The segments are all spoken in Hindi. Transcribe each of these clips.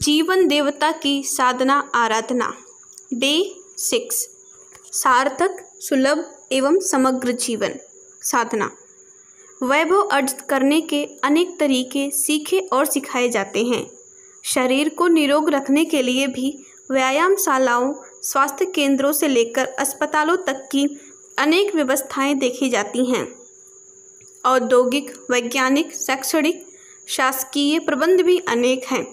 जीवन देवता की साधना आराधना डे सिक्स सार्थक सुलभ एवं समग्र जीवन साधना वैभव अर्जित करने के अनेक तरीके सीखे और सिखाए जाते हैं शरीर को निरोग रखने के लिए भी व्यायामशालाओं स्वास्थ्य केंद्रों से लेकर अस्पतालों तक की अनेक व्यवस्थाएं देखी जाती हैं औद्योगिक वैज्ञानिक शैक्षणिक शासकीय प्रबंध भी अनेक हैं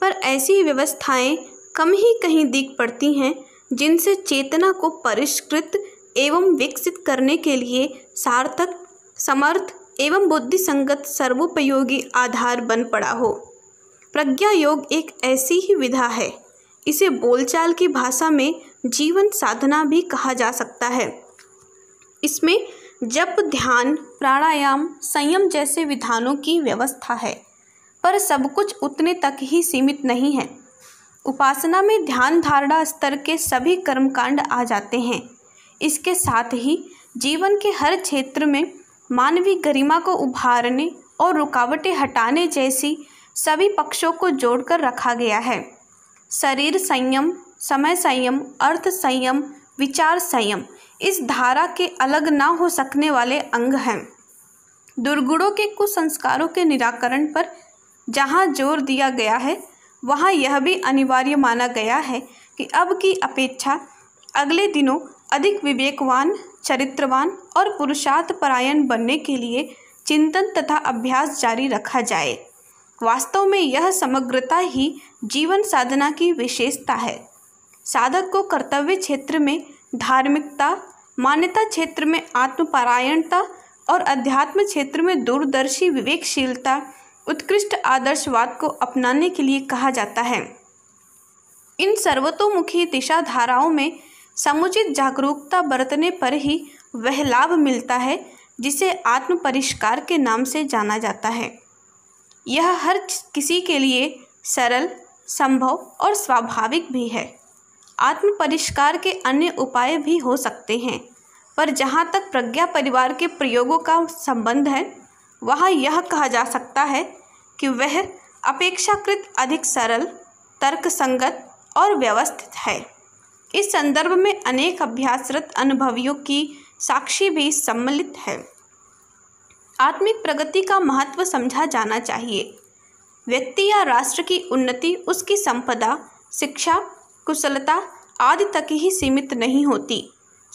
पर ऐसी व्यवस्थाएं कम ही कहीं दिख पड़ती हैं जिनसे चेतना को परिष्कृत एवं विकसित करने के लिए सार्थक समर्थ एवं बुद्धि संगत सर्वोपयोगी आधार बन पड़ा हो प्रज्ञा योग एक ऐसी ही विधा है इसे बोलचाल की भाषा में जीवन साधना भी कहा जा सकता है इसमें जप ध्यान प्राणायाम संयम जैसे विधानों की व्यवस्था है पर सब कुछ उतने तक ही सीमित नहीं है उपासना में ध्यान धारणा स्तर के सभी कर्मकांड आ जाते हैं इसके साथ ही जीवन के हर क्षेत्र में मानवीय गरिमा को उभारने और रुकावटें हटाने जैसी सभी पक्षों को जोड़कर रखा गया है शरीर संयम समय संयम अर्थ संयम विचार संयम इस धारा के अलग ना हो सकने वाले अंग हैं दुर्गुणों के कुसंस्कारों के निराकरण पर जहाँ जोर दिया गया है वहाँ यह भी अनिवार्य माना गया है कि अब की अपेक्षा अगले दिनों अधिक विवेकवान चरित्रवान और पुरुषार्थ परायण बनने के लिए चिंतन तथा अभ्यास जारी रखा जाए वास्तव में यह समग्रता ही जीवन साधना की विशेषता है साधक को कर्तव्य क्षेत्र में धार्मिकता मान्यता क्षेत्र में आत्मपरायणता और अध्यात्म क्षेत्र में दूरदर्शी विवेकशीलता उत्कृष्ट आदर्शवाद को अपनाने के लिए कहा जाता है इन सर्वतोमुखी दिशा धाराओं में समुचित जागरूकता बरतने पर ही वह लाभ मिलता है जिसे आत्म परिष्कार के नाम से जाना जाता है यह हर किसी के लिए सरल संभव और स्वाभाविक भी है आत्म परिष्कार के अन्य उपाय भी हो सकते हैं पर जहाँ तक प्रज्ञा परिवार के प्रयोगों का संबंध है वहाँ यह कहा जा सकता है कि वह अपेक्षाकृत अधिक सरल तर्कसंगत और व्यवस्थित है इस संदर्भ में अनेक अभ्यासरत अनुभवियों की साक्षी भी सम्मिलित है आत्मिक प्रगति का महत्व समझा जाना चाहिए व्यक्ति या राष्ट्र की उन्नति उसकी संपदा शिक्षा कुशलता आदि तक ही सीमित नहीं होती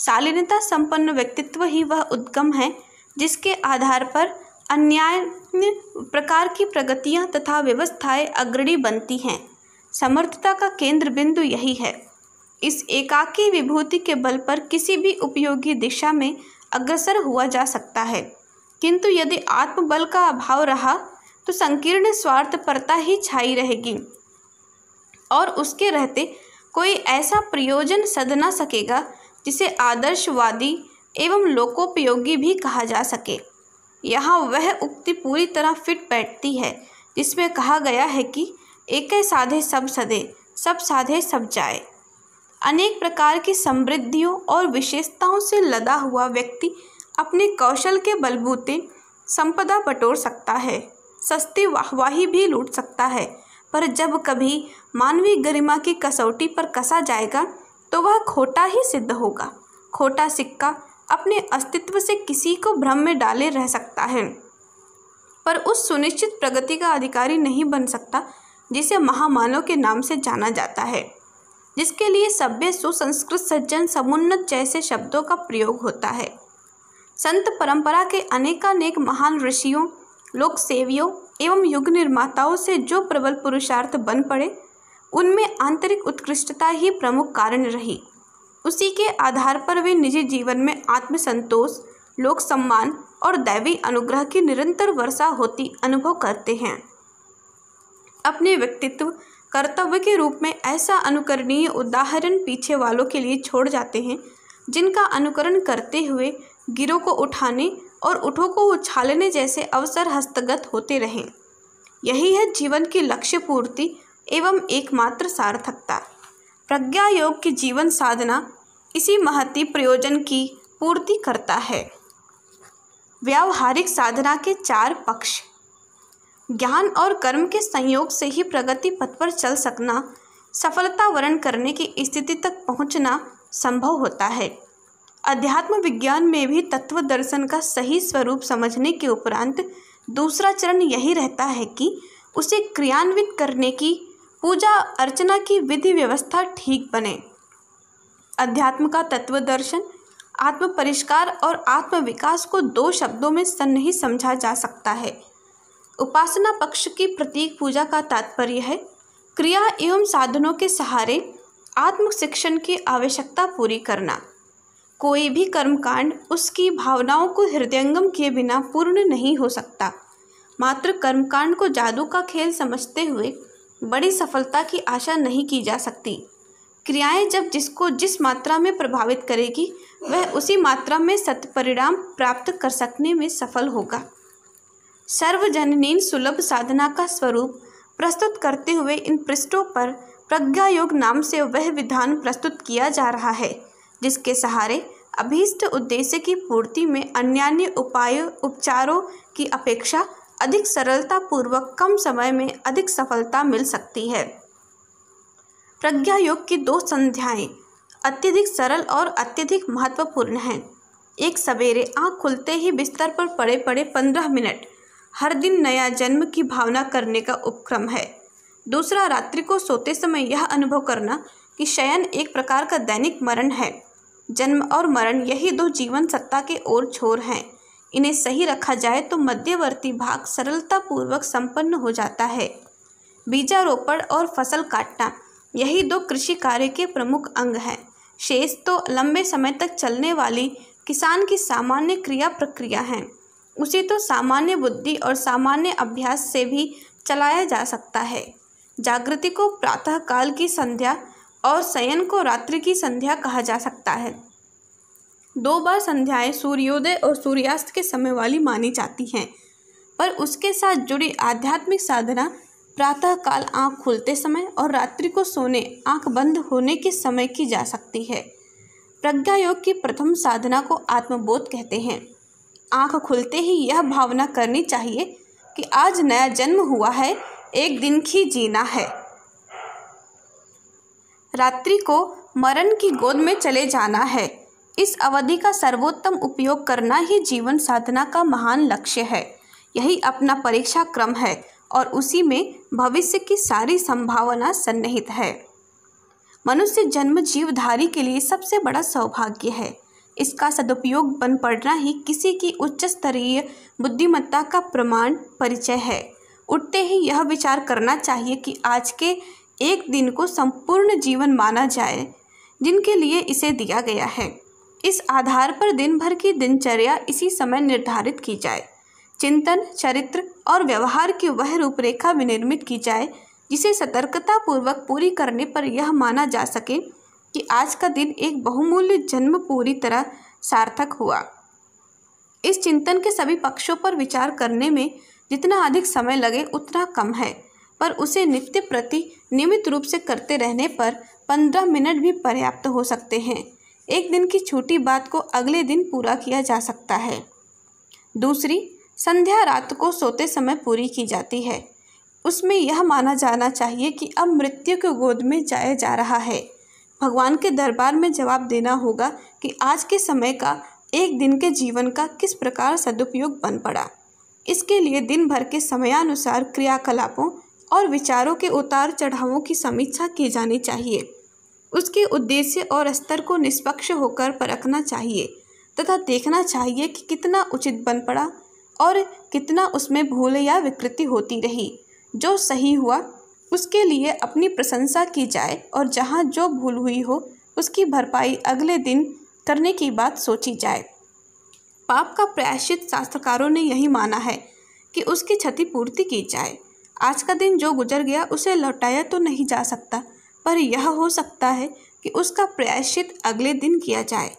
शालीनता संपन्न व्यक्तित्व ही वह उद्गम है जिसके आधार पर अन्यान्य प्रकार की प्रगतियां तथा व्यवस्थाएं अग्रणी बनती हैं समर्थता का केंद्र बिंदु यही है इस एकाकी विभूति के बल पर किसी भी उपयोगी दिशा में अग्रसर हुआ जा सकता है किंतु यदि आत्मबल का अभाव रहा तो संकीर्ण स्वार्थपरता ही छाई रहेगी और उसके रहते कोई ऐसा प्रयोजन सद सकेगा जिसे आदर्शवादी एवं लोकोपयोगी भी कहा जा सके यहाँ वह उक्ति पूरी तरह फिट बैठती है जिसमें कहा गया है कि एक साधे सब सदे सब साधे सब जाए अनेक प्रकार की समृद्धियों और विशेषताओं से लदा हुआ व्यक्ति अपने कौशल के बलबूते संपदा बटोर सकता है सस्ती वाहवाही भी लूट सकता है पर जब कभी मानवीय गरिमा की कसौटी पर कसा जाएगा तो वह खोटा ही सिद्ध होगा खोटा सिक्का अपने अस्तित्व से किसी को भ्रम में डाले रह सकता है पर उस सुनिश्चित प्रगति का अधिकारी नहीं बन सकता जिसे महामानव के नाम से जाना जाता है जिसके लिए सभ्य सुसंस्कृत सज्जन समुन्नत जैसे शब्दों का प्रयोग होता है संत परंपरा के अनेकानेक महान ऋषियों लोक सेवियों एवं युग निर्माताओं से जो प्रबल पुरुषार्थ बन पड़े उनमें आंतरिक उत्कृष्टता ही प्रमुख कारण रही उसी के आधार पर वे निजी जीवन में आत्मसंतोष लोक सम्मान और दैवी अनुग्रह की निरंतर वर्षा होती अनुभव करते हैं अपने व्यक्तित्व कर्तव्य के रूप में ऐसा अनुकरणीय उदाहरण पीछे वालों के लिए छोड़ जाते हैं जिनका अनुकरण करते हुए गिरों को उठाने और उठों को उछालने जैसे अवसर हस्तगत होते रहें यही है जीवन की लक्ष्य पूर्ति एवं एकमात्र सार्थकता प्रज्ञा योग की जीवन साधना इसी महत्व प्रयोजन की पूर्ति करता है व्यावहारिक साधना के चार पक्ष ज्ञान और कर्म के संयोग से ही प्रगति पथ पर चल सकना सफलता वर्ण करने की स्थिति तक पहुंचना संभव होता है अध्यात्म विज्ञान में भी तत्व दर्शन का सही स्वरूप समझने के उपरांत दूसरा चरण यही रहता है कि उसे क्रियान्वित करने की पूजा अर्चना की विधि व्यवस्था ठीक बने अध्यात्म का तत्व दर्शन आत्म परिष्कार और आत्म विकास को दो शब्दों में नहीं समझा जा सकता है उपासना पक्ष की प्रतीक पूजा का तात्पर्य है क्रिया एवं साधनों के सहारे आत्म शिक्षण की आवश्यकता पूरी करना कोई भी कर्मकांड उसकी भावनाओं को हृदयंगम किए बिना पूर्ण नहीं हो सकता मात्र कर्मकांड को जादू का खेल समझते हुए बड़ी सफलता की आशा नहीं की जा सकती क्रियाएं जब जिसको जिस मात्रा में प्रभावित करेगी वह उसी मात्रा में सत्परिणाम प्राप्त कर सकने में सफल होगा सर्वजननीन सुलभ साधना का स्वरूप प्रस्तुत करते हुए इन पृष्ठों पर प्रज्ञा योग नाम से वह विधान प्रस्तुत किया जा रहा है जिसके सहारे अभीष्ट उद्देश्य की पूर्ति में अन्यान्य उपायों उपचारों की अपेक्षा अधिक सरलतापूर्वक कम समय में अधिक सफलता मिल सकती है प्रज्ञा योग की दो संध्याएं अत्यधिक सरल और अत्यधिक महत्वपूर्ण हैं एक सवेरे आंख खुलते ही बिस्तर पर पड़े पड़े पंद्रह मिनट हर दिन नया जन्म की भावना करने का उपक्रम है दूसरा रात्रि को सोते समय यह अनुभव करना कि शयन एक प्रकार का दैनिक मरण है जन्म और मरण यही दो जीवन सत्ता के ओर छोर हैं इन्हें सही रखा जाए तो मध्यवर्ती भाग सरलतापूर्वक संपन्न हो जाता है बीजारोपण और फसल काटना यही दो कृषि कार्य के प्रमुख अंग हैं शेष तो लंबे समय तक चलने वाली किसान की सामान्य क्रिया प्रक्रिया है उसे तो सामान्य बुद्धि और सामान्य अभ्यास से भी चलाया जा सकता है जागृति को प्रातःकाल की संध्या और शयन को रात्रि की संध्या कहा जा सकता है दो बार संध्याएं सूर्योदय और सूर्यास्त के समय वाली मानी जाती हैं पर उसके साथ जुड़ी आध्यात्मिक साधना प्रातःकाल आँख खुलते समय और रात्रि को सोने आँख बंद होने के समय की जा सकती है प्रज्ञा योग की प्रथम साधना को आत्मबोध कहते हैं आँख खुलते ही यह भावना करनी चाहिए कि आज नया जन्म हुआ है एक दिन की जीना है रात्रि को मरण की गोद में चले जाना है इस अवधि का सर्वोत्तम उपयोग करना ही जीवन साधना का महान लक्ष्य है यही अपना परीक्षा क्रम है और उसी में भविष्य की सारी संभावना सन्निहित है मनुष्य जन्म जीवधारी के लिए सबसे बड़ा सौभाग्य है इसका सदुपयोग बन पड़ना ही किसी की उच्च स्तरीय बुद्धिमत्ता का प्रमाण परिचय है उठते ही यह विचार करना चाहिए कि आज के एक दिन को संपूर्ण जीवन माना जाए जिनके लिए इसे दिया गया है इस आधार पर दिन भर की दिनचर्या इसी समय निर्धारित की जाए चिंतन चरित्र और व्यवहार की वह रूपरेखा विनिर्मित की जाए जिसे सतर्कतापूर्वक पूरी करने पर यह माना जा सके कि आज का दिन एक बहुमूल्य जन्म पूरी तरह सार्थक हुआ इस चिंतन के सभी पक्षों पर विचार करने में जितना अधिक समय लगे उतना कम है पर उसे नित्य प्रति नियमित रूप से करते रहने पर पंद्रह मिनट भी पर्याप्त हो सकते हैं एक दिन की छोटी बात को अगले दिन पूरा किया जा सकता है दूसरी संध्या रात को सोते समय पूरी की जाती है उसमें यह माना जाना चाहिए कि अब मृत्यु के गोद में जाया जा रहा है भगवान के दरबार में जवाब देना होगा कि आज के समय का एक दिन के जीवन का किस प्रकार सदुपयोग बन पड़ा इसके लिए दिन भर के समयानुसार क्रियाकलापों और विचारों के उतार चढ़ावों की समीक्षा की जानी चाहिए उसके उद्देश्य और स्तर को निष्पक्ष होकर परखना चाहिए तथा देखना चाहिए कि कितना उचित बन पड़ा और कितना उसमें भूल या विकृति होती रही जो सही हुआ उसके लिए अपनी प्रशंसा की जाए और जहाँ जो भूल हुई हो उसकी भरपाई अगले दिन करने की बात सोची जाए पाप का प्रयाशित शास्त्रकारों ने यही माना है कि उसकी क्षतिपूर्ति की जाए आज का दिन जो गुजर गया उसे लौटाया तो नहीं जा सकता पर यह हो सकता है कि उसका प्रयाश्चित अगले दिन किया जाए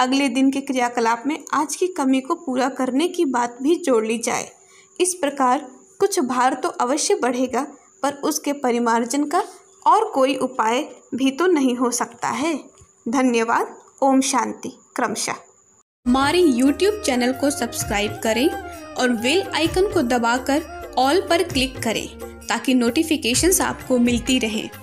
अगले दिन के क्रियाकलाप में आज की कमी को पूरा करने की बात भी जोड़ ली जाए इस प्रकार कुछ भार तो अवश्य बढ़ेगा पर उसके परिमार्जन का और कोई उपाय भी तो नहीं हो सकता है धन्यवाद ओम शांति क्रमशः हमारे YouTube चैनल को सब्सक्राइब करें और बेल आइकन को दबाकर ऑल पर क्लिक करें ताकि नोटिफिकेशंस आपको मिलती रहें